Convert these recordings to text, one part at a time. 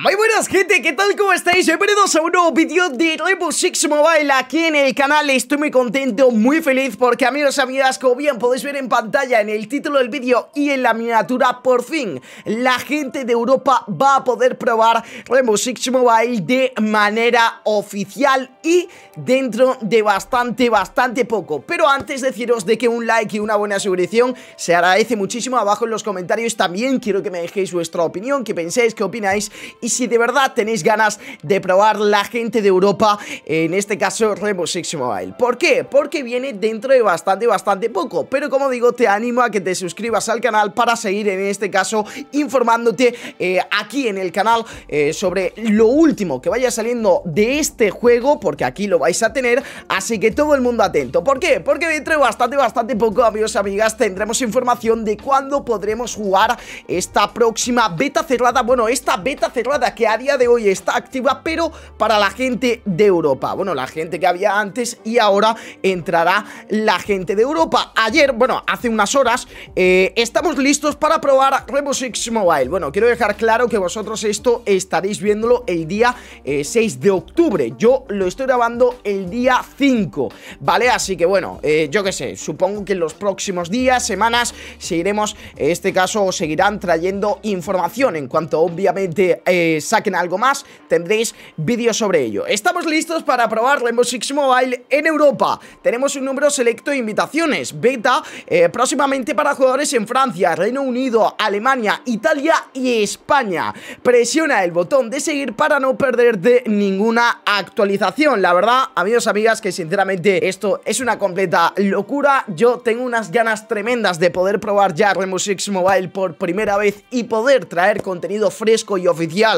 Muy buenas gente, ¿qué tal? ¿Cómo estáis? Bienvenidos a un nuevo vídeo de Rainbow Six Mobile aquí en el canal Estoy muy contento, muy feliz porque amigos y amigas Como bien podéis ver en pantalla, en el título del vídeo y en la miniatura Por fin, la gente de Europa va a poder probar Rainbow Six Mobile de manera oficial Y dentro de bastante, bastante poco Pero antes deciros de que un like y una buena suscripción se agradece muchísimo Abajo en los comentarios también quiero que me dejéis vuestra opinión, que penséis, qué opináis y si de verdad tenéis ganas de probar la gente de Europa, en este caso Rainbow Six Mobile. ¿Por qué? Porque viene dentro de bastante, bastante poco, pero como digo, te animo a que te suscribas al canal para seguir en este caso informándote eh, aquí en el canal eh, sobre lo último que vaya saliendo de este juego, porque aquí lo vais a tener, así que todo el mundo atento. ¿Por qué? Porque dentro de bastante, bastante poco, amigos, amigas, tendremos información de cuándo podremos jugar esta próxima beta cerrada, bueno, esta beta cerrada que a día de hoy está activa, pero para la gente de Europa. Bueno, la gente que había antes y ahora entrará la gente de Europa. Ayer, bueno, hace unas horas, eh, estamos listos para probar Rainbow Mobile. Bueno, quiero dejar claro que vosotros esto estaréis viéndolo el día 6 eh, de octubre. Yo lo estoy grabando el día 5, ¿vale? Así que bueno, eh, yo qué sé, supongo que en los próximos días, semanas, seguiremos, en este caso, seguirán trayendo información en cuanto obviamente saquen algo más, tendréis vídeos sobre ello. Estamos listos para probar Rainbow Six Mobile en Europa. Tenemos un número selecto de invitaciones, beta, eh, próximamente para jugadores en Francia, Reino Unido, Alemania, Italia y España. Presiona el botón de seguir para no perderte ninguna actualización. La verdad, amigos, amigas, que sinceramente esto es una completa locura. Yo tengo unas ganas tremendas de poder probar ya Rainbow Six Mobile por primera vez y poder traer contenido fresco y oficial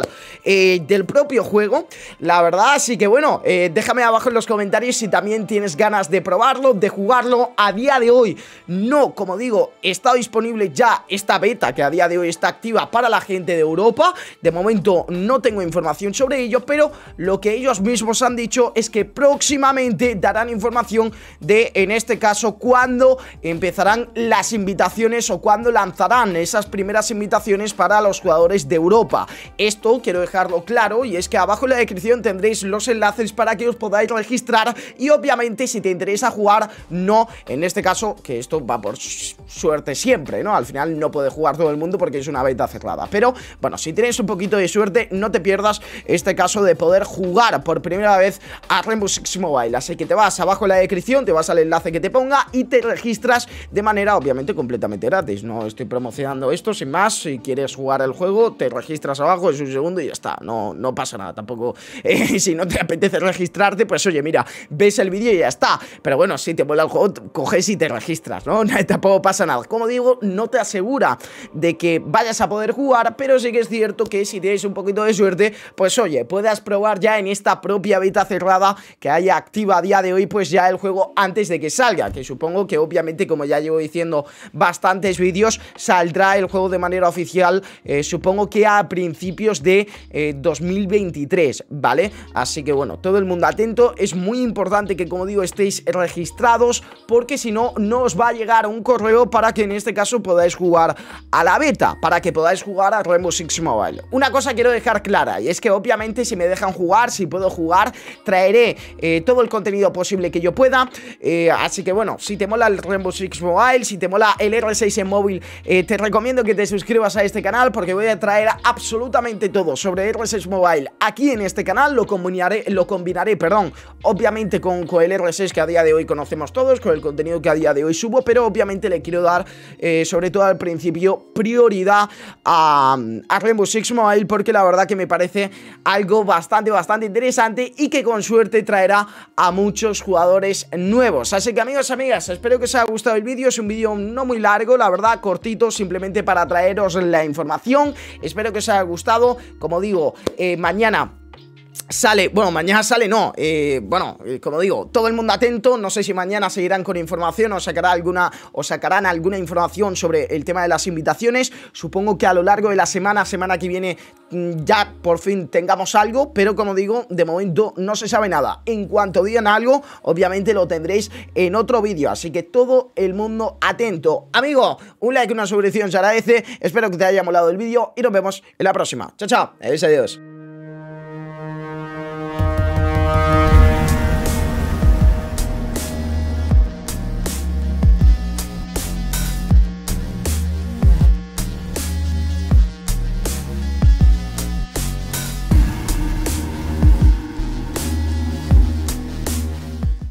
eh, del propio juego, la verdad. Así que bueno, eh, déjame abajo en los comentarios si también tienes ganas de probarlo, de jugarlo. A día de hoy, no, como digo, está disponible ya esta beta que a día de hoy está activa para la gente de Europa. De momento no tengo información sobre ello, pero lo que ellos mismos han dicho es que próximamente darán información de, en este caso, cuándo empezarán las invitaciones o cuándo lanzarán esas primeras invitaciones para los jugadores de Europa. Esto quiero dejarlo claro, y es que abajo en la descripción tendréis los enlaces para que os podáis registrar y obviamente si te interesa jugar, no, en este caso, que esto va por suerte siempre, ¿no? Al final no puede jugar todo el mundo porque es una beta cerrada, pero bueno, si tienes un poquito de suerte, no te pierdas este caso de poder jugar por primera vez a Rainbow Six Mobile, así que te vas abajo en la descripción, te vas al enlace que te ponga y te registras de manera obviamente completamente gratis, no estoy promocionando esto, sin más, si quieres jugar el juego, te registras abajo, es segundo y ya está, no, no pasa nada tampoco. Eh, si no te apetece registrarte, pues oye, mira, ves el vídeo y ya está. Pero bueno, si te vuelve el juego, coges y te registras, ¿no? Tampoco pasa nada. Como digo, no te asegura de que vayas a poder jugar, pero sí que es cierto que si tienes un poquito de suerte, pues oye, puedas probar ya en esta propia beta cerrada que haya activa a día de hoy, pues ya el juego antes de que salga, que supongo que obviamente, como ya llevo diciendo bastantes vídeos, saldrá el juego de manera oficial, eh, supongo que a principios de 2023, eh, ¿vale? Así que bueno, todo el mundo atento, es muy importante que como digo estéis registrados porque si no, no os va a llegar un correo para que en este caso podáis jugar a la beta, para que podáis jugar a Rainbow Six Mobile. Una cosa quiero dejar clara y es que obviamente si me dejan jugar, si puedo jugar, traeré eh, todo el contenido posible que yo pueda, eh, así que bueno, si te mola el Rainbow Six Mobile, si te mola el R6 en móvil, te recomiendo que te suscribas a este canal porque voy a traer absolutamente todo sobre R6 Mobile aquí en este canal, lo combinaré, lo combinaré perdón, obviamente con, con, el 6 que a día de hoy conocemos todos, con el contenido que a día de hoy subo, pero obviamente le quiero dar, eh, sobre todo al principio, prioridad a, a Rainbow Six Mobile porque la verdad que me parece algo bastante, bastante interesante y que con suerte traerá a muchos jugadores nuevos. Así que amigos, amigas, espero que os haya gustado el vídeo, es un vídeo no muy largo, la verdad, cortito, simplemente para traeros la información. Espero que os haya gustado. Como digo, eh, mañana sale, bueno, mañana sale, no, eh, bueno, eh, como digo, todo el mundo atento, no sé si mañana seguirán con información o, sacará alguna, o sacarán alguna información sobre el tema de las invitaciones, supongo que a lo largo de la semana, semana que viene, mm, ya por fin tengamos algo, pero como digo, de momento no se sabe nada, en cuanto digan algo, obviamente lo tendréis en otro vídeo, así que todo el mundo atento. Amigo, un like, una suscripción se agradece, espero que te haya molado el vídeo y nos vemos en la próxima. Chao, chao, adiós.